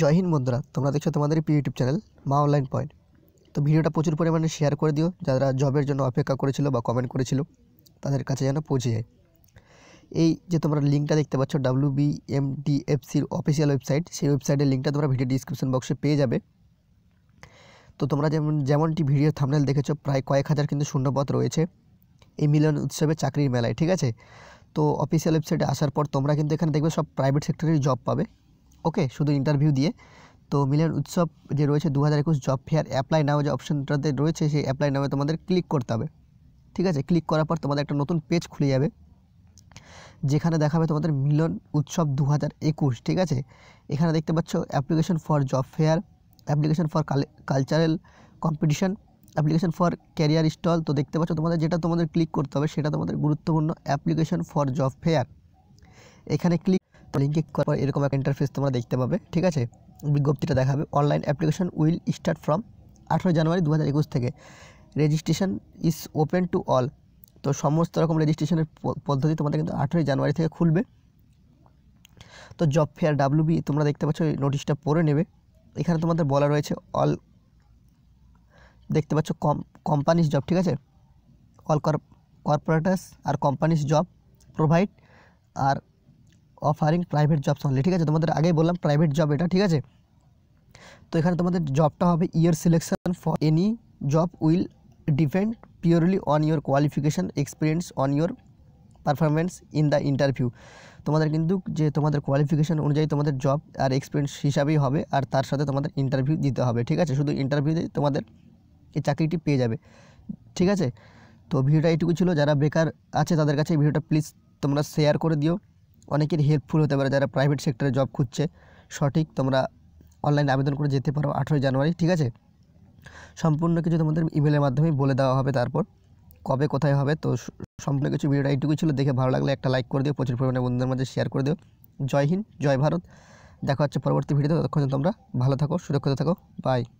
জয় হিন্দ বন্ধুরা তোমরা দেখছো তোমাদের প্রিয় YouTube channel Maa online point তো ভিডিওটা প্রচুর পরিমাণে শেয়ার করে দিও যারা জবের জন্য অপেক্ষা করেছিল বা কমেন্ট করেছিল তাদের কাছে যেন পৌঁছে যায় এই যে তোমরা লিঙ্কটা দেখতে পাচ্ছ W B M D F সির অফিসিয়াল ওয়েবসাইট সেই ওয়েবসাইটের লিঙ্কটা তোমরা ভিডিও ডিসক্রিপশন বক্সে পেয়ে যাবে তো তোমরা যেমন যেমনটি ভিডিও থামনেল দেখেছো প্রায় কয়েক হাজার কিন্তু শূন্যপথ রয়েছে এই মিলন উৎসবে চাকরির মেলায় ঠিক আছে তো অফিসিয়াল ওয়েবসাইটে আসার পর তোমরা কিন্তু এখানে দেখবে সব প্রাইভেট সেক্টরেরই জব পাবে ওকে শুধু ইন্টারভিউ দিয়ে তো মিলন উৎসব যে রয়েছে দু হাজার একুশ জব ফেয়ার অ্যাপ্লাই নামে যে অপশানটাতে রয়েছে সেই অ্যাপ্লাই নামে তোমাদের ক্লিক করতে হবে ঠিক আছে ক্লিক করার পর তোমাদের একটা নতুন পেজ খুলে যাবে যেখানে দেখাবে তোমাদের মিলন উৎসব দু হাজার একুশ ঠিক আছে এখানে দেখতে পাচ্ছ application for job fair application for cultural competition application for career stall তো দেখতে পাচ্ছ তোমাদের যেটা তোমাদের ক্লিক করতে হবে সেটা তোমাদের গুরুত্বপূর্ণ অ্যাপ্লিকেশন ফর জব ফেয়ার এখানে ক্লিক তো লিঙ্কে ক্লিক করার এরকম একটা ইন্টারফেস তোমরা দেখতে পাবে ঠিক আছে বিজ্ঞপ্তিটা দেখাবে online application will start from আঠেরো জানুয়ারি দু হাজার একুশ থেকে registration is open to all তো সমস্ত রকম রেজিস্ট্রেশনের পদ্ধতি তোমাদের কিন্তু আঠেরোই জানুয়ারি থেকে খুলবে তো জব ফেয়ার বি তোমরা দেখতে পাচ্ছ ওই নোটিশটা পড়ে নেবে এখানে তোমাদের বলা রয়েছে অল দেখতে পাচ্ছ কম কোম্পানিজ জব ঠিক আছে অল কর্পোরেটার্স আর কোম্পানিজ জব প্রোভাইড আর অফারিং প্রাইভেট জবস অনলি ঠিক আছে তোমাদের আগেই বললাম প্রাইভেট জব এটা ঠিক আছে তো এখানে তোমাদের জবটা হবে year selection for any job will depend purely on your qualification experience on your performance in the interview তোমাদের কিন্তু যে তোমাদের কোয়ালিফিকেশান অনুযায়ী তোমাদের জব আর এক্সপিরিয়েন্স হিসাবেই হবে আর তার সাথে তোমাদের ইন্টারভিউ দিতে হবে ঠিক আছে শুধু ইন্টারভিউতে তোমাদের এই চাকরিটি পেয়ে যাবে ঠিক আছে তো ভিডিওটা এইটুকু ছিল যারা বেকার আছে তাদের কাছে ভিডিওটা প্লিজ তোমরা শেয়ার করে দিও অনেকের হেল্পফুল হতে পারে যারা প্রাইভেট সেক্টরে জব খুঁজছে সঠিক তোমরা অনলাইনে আবেদন করে যেতে পারো আঠেরোই জানুয়ারি ঠিক আছে সম্পূর্ণ কিছু তোমাদের ইমেলের মাধ্যমে বলে দেওয়া হবে তারপর কবে কোথায় হবে তো সম্পূর্ণ কিছু ভিডিওটা এইটুকুই ছিল দেখে ভালো লাগলে একটা লাইক করে দিও প্রচুর পরিমাণে বন্ধুদের মাঝে শেয়ার করে দিও জয় হিন্দ জয় ভারত দেখা হচ্ছে পরবর্তী ভিডিওতে ততক্ষণ তোমরা ভালো থাকো সুরক্ষিত থাকো বাই